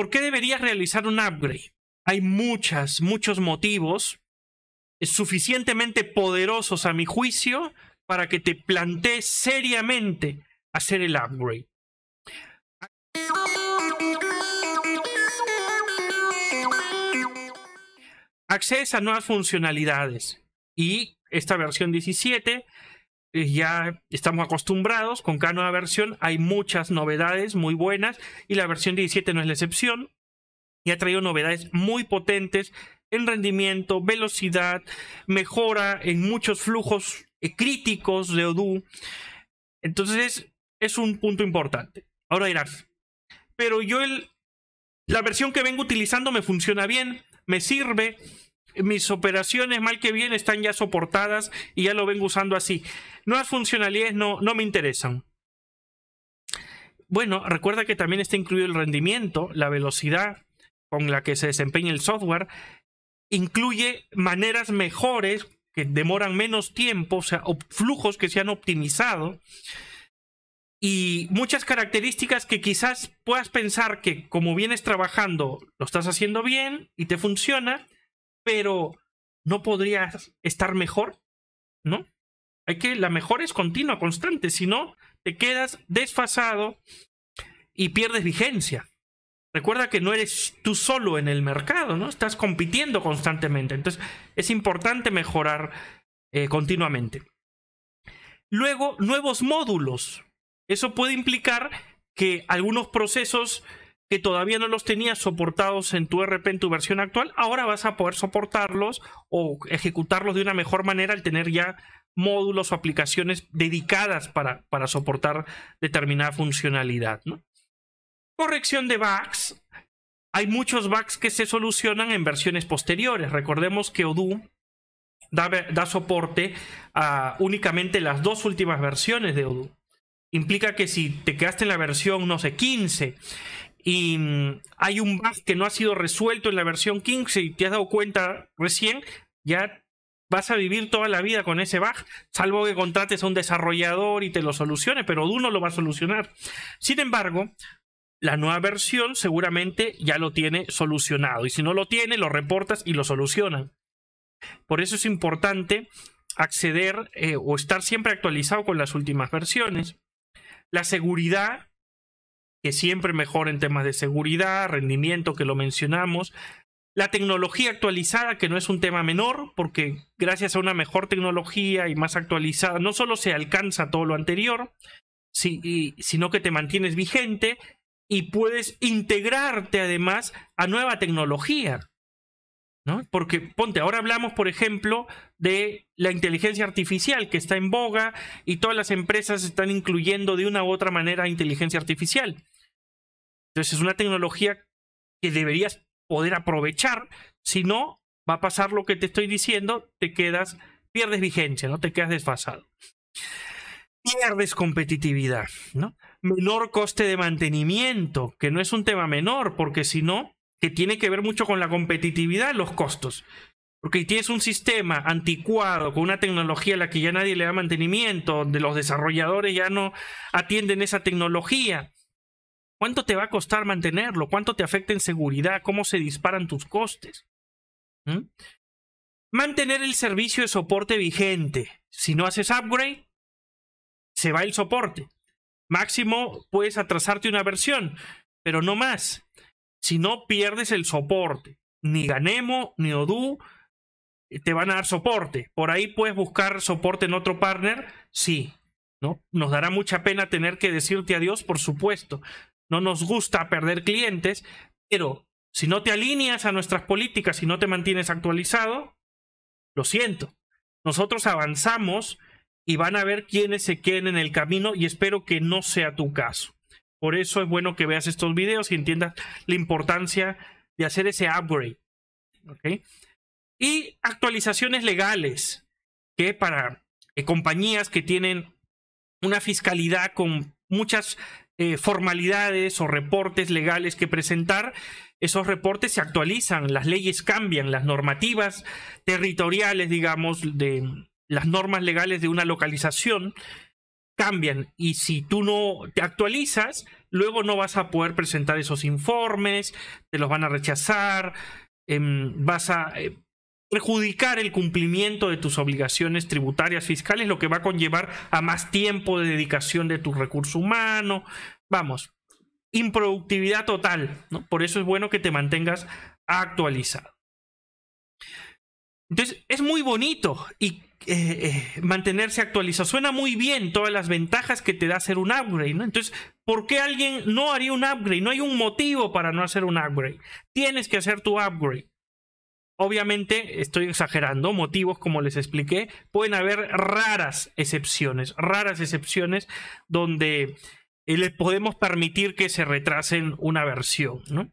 ¿Por qué deberías realizar un upgrade? Hay muchas, muchos motivos suficientemente poderosos a mi juicio para que te plantees seriamente hacer el upgrade. Accedes a nuevas funcionalidades y esta versión 17 eh, ya estamos acostumbrados, con cada nueva versión hay muchas novedades muy buenas y la versión 17 no es la excepción y ha traído novedades muy potentes en rendimiento, velocidad, mejora en muchos flujos eh, críticos de Odoo. Entonces es un punto importante. Ahora dirás, pero yo el, la versión que vengo utilizando me funciona bien, me sirve, mis operaciones mal que bien están ya soportadas y ya lo vengo usando así. Nuevas funcionalidades no, no me interesan. Bueno, recuerda que también está incluido el rendimiento, la velocidad con la que se desempeña el software. Incluye maneras mejores que demoran menos tiempo, o sea, flujos que se han optimizado. Y muchas características que quizás puedas pensar que como vienes trabajando, lo estás haciendo bien y te funciona, pero no podrías estar mejor, ¿no? Hay que la mejora es continua, constante, si no te quedas desfasado y pierdes vigencia. Recuerda que no eres tú solo en el mercado, ¿no? Estás compitiendo constantemente. Entonces, es importante mejorar eh, continuamente. Luego, nuevos módulos. Eso puede implicar que algunos procesos que todavía no los tenías soportados en tu e RP en tu versión actual, ahora vas a poder soportarlos o ejecutarlos de una mejor manera al tener ya módulos o aplicaciones dedicadas para, para soportar determinada funcionalidad. Corrección de bugs. Hay muchos bugs que se solucionan en versiones posteriores. Recordemos que Odoo da, da soporte a únicamente las dos últimas versiones de Odoo implica que si te quedaste en la versión, no sé, 15 y mm, hay un bug que no ha sido resuelto en la versión 15 y te has dado cuenta recién, ya vas a vivir toda la vida con ese bug, salvo que contrates a un desarrollador y te lo solucione, pero Duno lo va a solucionar. Sin embargo, la nueva versión seguramente ya lo tiene solucionado y si no lo tiene, lo reportas y lo solucionan. Por eso es importante acceder eh, o estar siempre actualizado con las últimas versiones. La seguridad que siempre mejor en temas de seguridad, rendimiento, que lo mencionamos. La tecnología actualizada, que no es un tema menor, porque gracias a una mejor tecnología y más actualizada, no solo se alcanza todo lo anterior, sino que te mantienes vigente y puedes integrarte además a nueva tecnología. Porque, ponte, ahora hablamos, por ejemplo, de la inteligencia artificial que está en boga y todas las empresas están incluyendo de una u otra manera inteligencia artificial. Entonces es una tecnología que deberías poder aprovechar, si no, va a pasar lo que te estoy diciendo, te quedas, pierdes vigencia, ¿no? Te quedas desfasado. Pierdes competitividad, ¿no? Menor coste de mantenimiento, que no es un tema menor, porque si no, que tiene que ver mucho con la competitividad, los costos. Porque tienes un sistema anticuado, con una tecnología a la que ya nadie le da mantenimiento, donde los desarrolladores ya no atienden esa tecnología, ¿Cuánto te va a costar mantenerlo? ¿Cuánto te afecta en seguridad? ¿Cómo se disparan tus costes? ¿Mm? Mantener el servicio de soporte vigente. Si no haces upgrade, se va el soporte. Máximo, puedes atrasarte una versión, pero no más. Si no pierdes el soporte, ni Ganemo, ni Odoo, eh, te van a dar soporte. Por ahí puedes buscar soporte en otro partner, sí. ¿no? Nos dará mucha pena tener que decirte adiós, por supuesto no nos gusta perder clientes, pero si no te alineas a nuestras políticas y no te mantienes actualizado, lo siento. Nosotros avanzamos y van a ver quiénes se queden en el camino y espero que no sea tu caso. Por eso es bueno que veas estos videos y entiendas la importancia de hacer ese upgrade. Y actualizaciones legales, que para eh, compañías que tienen una fiscalidad con muchas eh, formalidades o reportes legales que presentar, esos reportes se actualizan, las leyes cambian, las normativas territoriales, digamos, de las normas legales de una localización cambian y si tú no te actualizas, luego no vas a poder presentar esos informes, te los van a rechazar, em, vas a... Eh, perjudicar el cumplimiento de tus obligaciones tributarias fiscales, lo que va a conllevar a más tiempo de dedicación de tu recurso humano. Vamos, improductividad total. Por eso es bueno que te mantengas actualizado. Entonces, es muy bonito y eh, eh, mantenerse actualizado. Suena muy bien todas las ventajas que te da hacer un upgrade, ¿no? Entonces, ¿por qué alguien no haría un upgrade? No hay un motivo para no hacer un upgrade. Tienes que hacer tu upgrade. Obviamente, estoy exagerando, motivos como les expliqué, pueden haber raras excepciones, raras excepciones donde eh, les podemos permitir que se retrasen una versión, ¿no?